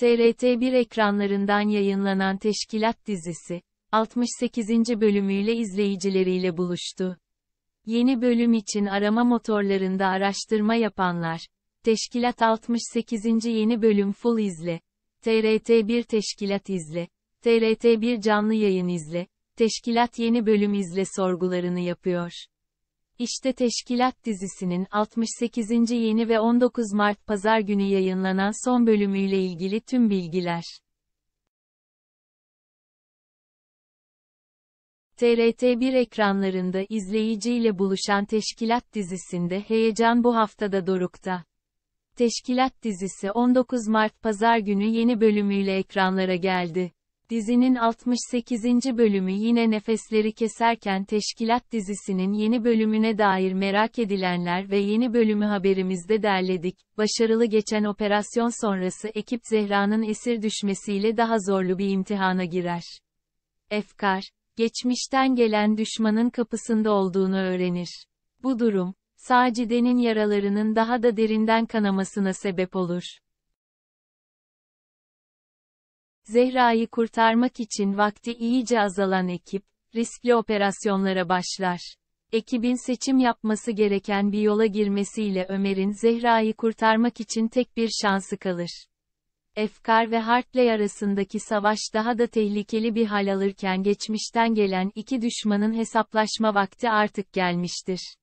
TRT1 ekranlarından yayınlanan Teşkilat dizisi, 68. bölümüyle izleyicileriyle buluştu. Yeni bölüm için arama motorlarında araştırma yapanlar, Teşkilat 68. yeni bölüm full izle, TRT1 Teşkilat izle, TRT1 canlı yayın izle, Teşkilat yeni bölüm izle sorgularını yapıyor. İşte Teşkilat dizisinin 68. yeni ve 19 Mart Pazar günü yayınlanan son bölümüyle ilgili tüm bilgiler. TRT1 ekranlarında izleyiciyle buluşan Teşkilat dizisinde heyecan bu haftada Doruk'ta. Teşkilat dizisi 19 Mart Pazar günü yeni bölümüyle ekranlara geldi. Dizinin 68. bölümü yine nefesleri keserken Teşkilat dizisinin yeni bölümüne dair merak edilenler ve yeni bölümü haberimizde derledik. Başarılı geçen operasyon sonrası ekip Zehra'nın esir düşmesiyle daha zorlu bir imtihana girer. Efkar, geçmişten gelen düşmanın kapısında olduğunu öğrenir. Bu durum, Sacide'nin yaralarının daha da derinden kanamasına sebep olur. Zehra'yı kurtarmak için vakti iyice azalan ekip, riskli operasyonlara başlar. Ekibin seçim yapması gereken bir yola girmesiyle Ömer'in Zehra'yı kurtarmak için tek bir şansı kalır. Efkar ve Hartley arasındaki savaş daha da tehlikeli bir hal alırken geçmişten gelen iki düşmanın hesaplaşma vakti artık gelmiştir.